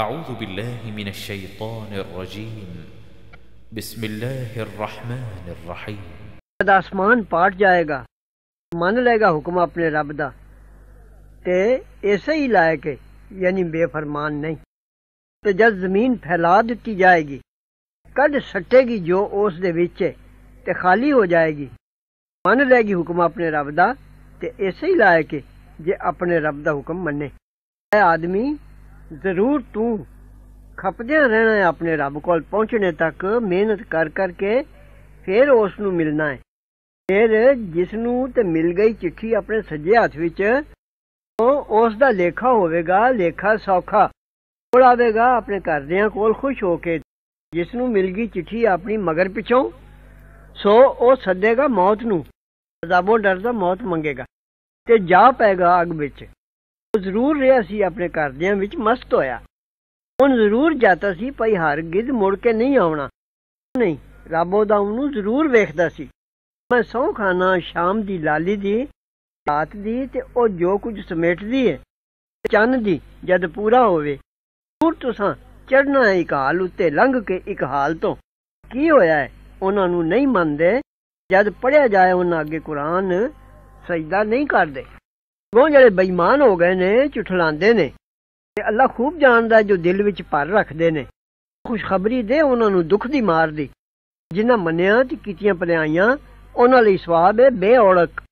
أعوذ بالله من الشيطان الرجيم بسم الله الرحمن الرحيم ਜਦ ਆਸਮਾਨ ਪਾਟ ਜਾਏਗਾ ਮੰਨ ਲਏਗਾ ਹੁਕਮ ਆਪਣੇ ਰੱਬ ਦਾ ਤੇ ਐਸੇ ਹੀ ਲਾਇਕ ਹੈ ਯਾਨੀ ਬੇਫਰਮਾਨ ਨਹੀਂ ਤੇ ਜਦ ਜ਼ਮੀਨ ਫੈਲਾ ਦਿੱਤੀ ਜਾਏਗੀ ਕੱਢ ਸੱਟੇਗੀ ਜੋ ਉਸ ਦੇ ਵਿੱਚ ਹੈ ਤੇ ਖਾਲੀ ਹੋ ਜਾਏਗੀ ਮੰਨ ਲਏਗੀ ਹੁਕਮ ਆਪਣੇ ਰੱਬ ਦਾ ਤੇ ਐਸੇ ਹੀ ਲਾਇਕ ਹੈ ਜੇ ਆਪਣੇ ਰੱਬ ਦਾ ਹੁਕਮ ਮੰਨੇ ਇਹ ਆਦਮੀ ਜ਼ਰੂਰ ਤੂੰ ਖਪਦੇ ਰਹਿਣਾ ਹੈ ਆਪਣੇ ਰੱਬ ਕੋਲ ਪਹੁੰਚਣੇ ਤੱਕ ਮਿਹਨਤ ਕਰ ਕਰਕੇ ਫਿਰ ਉਸ ਨੂੰ ਮਿਲਣਾ ਹੈ ਫਿਰ ਜਿਸ ਨੂੰ ਤੇ ਮਿਲ ਗਈ ਚਿੱਠੀ ਆਪਣੇ ਸੱਜੇ ਹੱਥ ਵਿੱਚ ਉਸ ਦਾ ਲੇਖਾ ਹੋਵੇਗਾ ਲੇਖਾ ਸੌਖਾ ਕੋਲ ਆਵੇਗਾ ਆਪਣੇ ਘਰਦਿਆਂ ਕੋਲ ਖੁਸ਼ ਹੋ ਕੇ ਜਿਸ ਨੂੰ ਮਿਲ ਗਈ ਚਿੱਠੀ ਆਪਣੀ ਮਗਰ ਪਿਛੋਂ ਸੋ ਉਹ ਸੱਦੇਗਾ ਮੌਤ ਨੂੰ ਅਜ਼ਾਬੋਂ ਡਰਦਾ ਮੌਤ ਮੰਗੇਗਾ ਤੇ ਜਾ ਪੈਗਾ ਅਗ ਵਿੱਚ ਉਹ ਜ਼ਰੂਰ ਰਿਹਾ ਸੀ ਆਪਣੇ ਕਰਦਿਆਂ ਵਿੱਚ ਮਸਤ ਹੋਇਆ ਉਹ ਜ਼ਰੂਰ ਜਾਂਦਾ ਸੀ ਭਈ ਗਿੱਦ ਮੁੜ ਕੇ ਨਹੀਂ ਆਉਣਾ ਨਹੀਂ ਰੱਬ ਉਹਦਾ ਉਹਨੂੰ ਜ਼ਰੂਰ ਵੇਖਦਾ ਸੀ ਮੈਂ ਸੌ ਖਾਣਾ ਸ਼ਾਮ ਦੀ ਲਾਲੀ ਦੀ ਰਾਤ ਦੀ ਤੇ ਉਹ ਜੋ ਕੁਝ ਸਮੇਟਦੀ ਹੈ ਚੰਨ ਦੀ ਜਦ ਪੂਰਾ ਹੋਵੇ ਦੂਰ ਤੁਸਾਂ ਚੜਨਾ ਇੱਕ ਹਾਲ ਉੱਤੇ ਲੰਘ ਕੇ ਇੱਕ ਹਾਲ ਤੋਂ ਕੀ ਹੋਇਆ ਹੈ ਉਹਨਾਂ ਨੂੰ ਨਹੀਂ ਮੰਨਦੇ ਜਦ ਪੜਿਆ ਜਾਏ ਉਹਨਾਂ ਅੱਗੇ ਕੁਰਾਨ ਸਜਦਾ ਨਹੀਂ ਕਰਦੇ ਉਹ ਜਿਹੜੇ ਬੇਈਮਾਨ ਹੋ ਗਏ ਨੇ ਝੁਠਲਾਉਂਦੇ ਨੇ ਤੇ ਅੱਲਾ ਖੂਬ ਜਾਣਦਾ ਜੋ ਦਿਲ ਵਿੱਚ ਭਰ ਰੱਖਦੇ ਨੇ ਖੁਸ਼ਖਬਰੀ ਦੇ ਉਹਨਾਂ ਨੂੰ ਦੁੱਖ ਦੀ ਮਾਰ ਦੇ ਜਿਨ੍ਹਾਂ ਮੰਨਿਆ ਤੇ ਕੀਤੀਆਂ ਪਲਿਆਈਆਂ ਉਹਨਾਂ ਲਈ ਸਵਾਬ ਹੈ ਬੇਔੜਕ